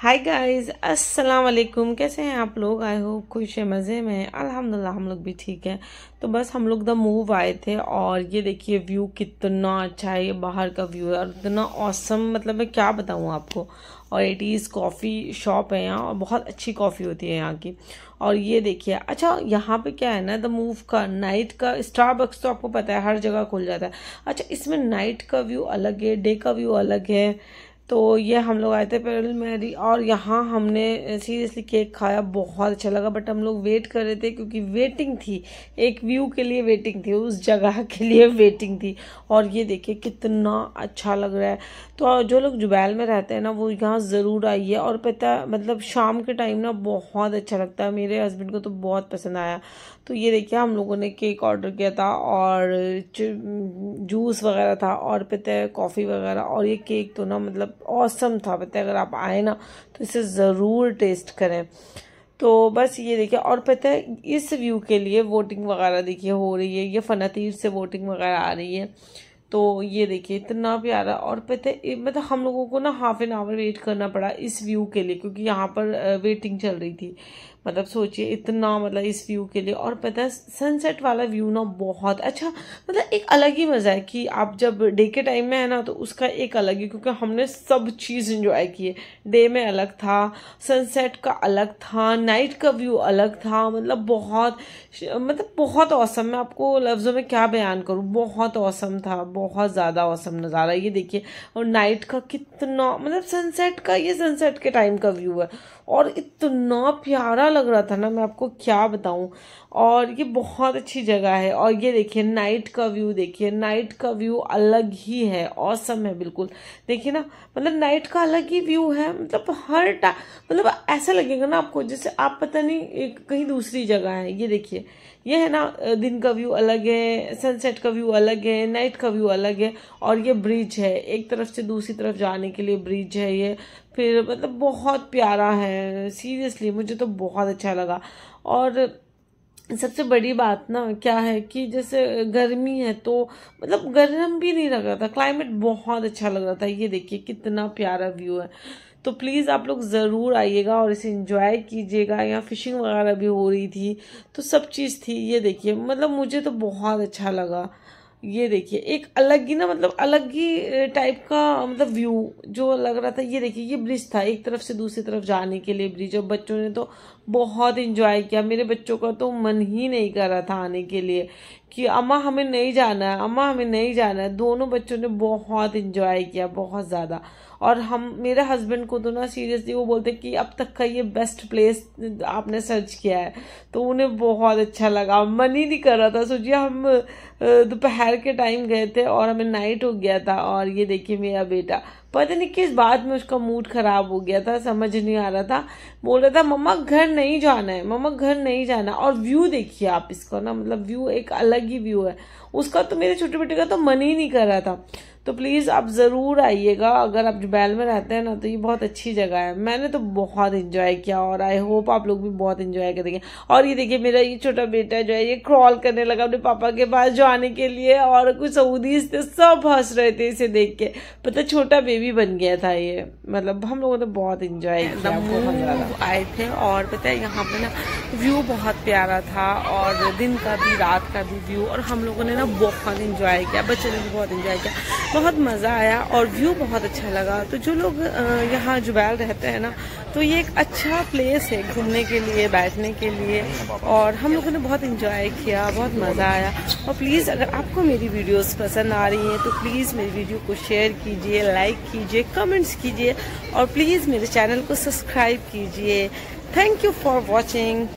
hi guys अस्सलाम वालेकुम कैसे हैं आप लोग आए हो खुश है मज़े में अल्हम्दुलिल्लाह हम लोग भी ठीक हैं तो बस हम लोग द मूव आए थे और ये देखिए व्यू कितना अच्छा है ये बाहर का व्यू है और इतना औसम मतलब मैं क्या बताऊँ आपको और इट इज़ कॉफ़ी शॉप है यहाँ और बहुत अच्छी कॉफ़ी होती है यहाँ की और ये देखिए अच्छा यहाँ पे क्या है ना द मूव का नाइट का स्टारबक्स तो आपको पता है हर जगह खुल जाता है अच्छा इसमें नाइट का व्यू अलग है डे का व्यू अलग है तो ये हम लोग आए थे पेरल मैरी और यहाँ हमने सीरियसली केक खाया बहुत अच्छा लगा बट हम लोग वेट कर रहे थे क्योंकि वेटिंग थी एक व्यू के लिए वेटिंग थी उस जगह के लिए वेटिंग थी और ये देखिए कितना अच्छा लग रहा है तो जो लोग जुबैल में रहते हैं ना वो यहाँ ज़रूर आइए और पता मतलब शाम के टाइम ना बहुत अच्छा लगता है मेरे हस्बैंड को तो बहुत पसंद आया तो ये देखिए हम लोगों ने केक ऑर्डर किया था और जूस वगैरह था और पता कॉफ़ी वगैरह और ये केक तो ना मतलब औसम था पता अगर आप आए ना तो इसे ज़रूर टेस्ट करें तो बस ये देखिए और पता है इस व्यू के लिए वोटिंग वगैरह देखिए हो रही है ये फनातीर से वोटिंग वगैरह आ रही है तो ये देखिए इतना प्यारा और पता है मतलब हम लोगों को ना हाफ एन आवर वेट करना पड़ा इस व्यू के लिए क्योंकि यहाँ पर वेटिंग चल रही थी मतलब सोचिए इतना मतलब इस व्यू के लिए और पता है सनसेट वाला व्यू ना बहुत अच्छा मतलब एक अलग ही मज़ा है कि आप जब डे के टाइम में है ना तो उसका एक अलग ही क्योंकि हमने सब चीज़ इंजॉय की है डे में अलग था सनसेट का अलग था नाइट का व्यू अलग था मतलब बहुत मतलब बहुत औसम मैं आपको लफ्ज़ों में क्या बयान करूँ बहुत औसम था बहुत ज़्यादा औसम नज़ारा ये देखिए और नाइट का कितना मतलब सनसेट का ये सनसेट के टाइम का व्यू है और इतना प्यारा लग रहा था ना मैं आपको क्या बताऊं और ये बहुत अच्छी जगह है और ये देखिए नाइट का व्यू देखिए नाइट का व्यू अलग ही है औसम है बिल्कुल देखिए ना मतलब नाइट का अलग ही व्यू है मतलब हर टा मतलब ऐसा लगेगा ना आपको जैसे आप पता नहीं एक कहीं दूसरी जगह है ये देखिए ये है ना दिन का व्यू अलग है सनसेट का व्यू अलग है नाइट का व्यू अलग है और ये ब्रिज है एक तरफ से दूसरी तरफ जाने के लिए ब्रिज है ये फिर मतलब बहुत प्यारा है सीरियसली मुझे तो बहुत अच्छा लगा और सबसे बड़ी बात ना क्या है कि जैसे गर्मी है तो मतलब गर्म भी नहीं लग रहा था क्लाइमेट बहुत अच्छा लग रहा था ये देखिए कितना प्यारा व्यू है तो प्लीज़ आप लोग ज़रूर आइएगा और इसे इंजॉय कीजिएगा यहाँ फिशिंग वगैरह भी हो रही थी तो सब चीज़ थी ये देखिए मतलब मुझे तो बहुत अच्छा लगा ये देखिए एक अलग ही ना मतलब अलग ही टाइप का मतलब व्यू जो लग रहा था ये देखिए ये ब्रिज था एक तरफ से दूसरी तरफ जाने के लिए ब्रिज और बच्चों ने तो बहुत इंजॉय किया मेरे बच्चों का तो मन ही नहीं कर रहा था आने के लिए कि अम्मा हमें नहीं जाना है अम्मा हमें नहीं जाना है दोनों बच्चों ने बहुत इन्जॉय किया बहुत ज़्यादा और हम मेरे हस्बैंड को तो ना सीरियसली वो बोलते कि अब तक का ये बेस्ट प्लेस आपने सर्च किया है तो उन्हें बहुत अच्छा लगा मन ही नहीं कर रहा था सोचिए हम दोपहर के टाइम गए थे और हमें नाइट हो गया था और ये देखिए मेरा बेटा पता नहीं किस बात में उसका मूड खराब हो गया था समझ नहीं आ रहा था बोल रहा था मम्मा घर नहीं जाना है मम्मा घर नहीं जाना और व्यू देखिए आप इसका ना मतलब व्यू एक अलग ही व्यू है उसका तो मेरे छोटे बेटे का तो मन ही नहीं कर रहा था तो प्लीज़ आप ज़रूर आइएगा अगर आप जुबैल में रहते हैं ना तो ये बहुत अच्छी जगह है मैंने तो बहुत इन्जॉय किया और आई होप आप लोग भी बहुत इन्जॉय करेंगे और ये देखिए मेरा ये छोटा बेटा जो है ये क्रॉल करने लगा अपने पापा के पास जो आने के लिए और कुछ सऊदीज थे सब हंस रहे थे इसे देख के पता छोटा बेबी बन गया था ये मतलब हम लोगों ने बहुत इन्जॉय किया आए थे और पता है यहाँ पर ना व्यू बहुत प्यारा था और दिन का भी रात का भी व्यू और हम लोगों ने ना बहुत इन्जॉय किया बच्चों ने भी बहुत इन्जॉय किया बहुत मज़ा आया और व्यू बहुत अच्छा लगा तो जो लोग यहाँ जुबैल रहते हैं ना तो ये एक अच्छा प्लेस है घूमने के लिए बैठने के लिए और हम लोगों ने बहुत इन्जॉय किया बहुत मज़ा आया और प्लीज़ अगर आपको मेरी वीडियोस पसंद आ रही हैं तो प्लीज़ मेरी वीडियो को शेयर कीजिए लाइक कीजिए कमेंट्स कीजिए और प्लीज़ मेरे चैनल को सब्सक्राइब कीजिए थैंक यू फॉर वॉचिंग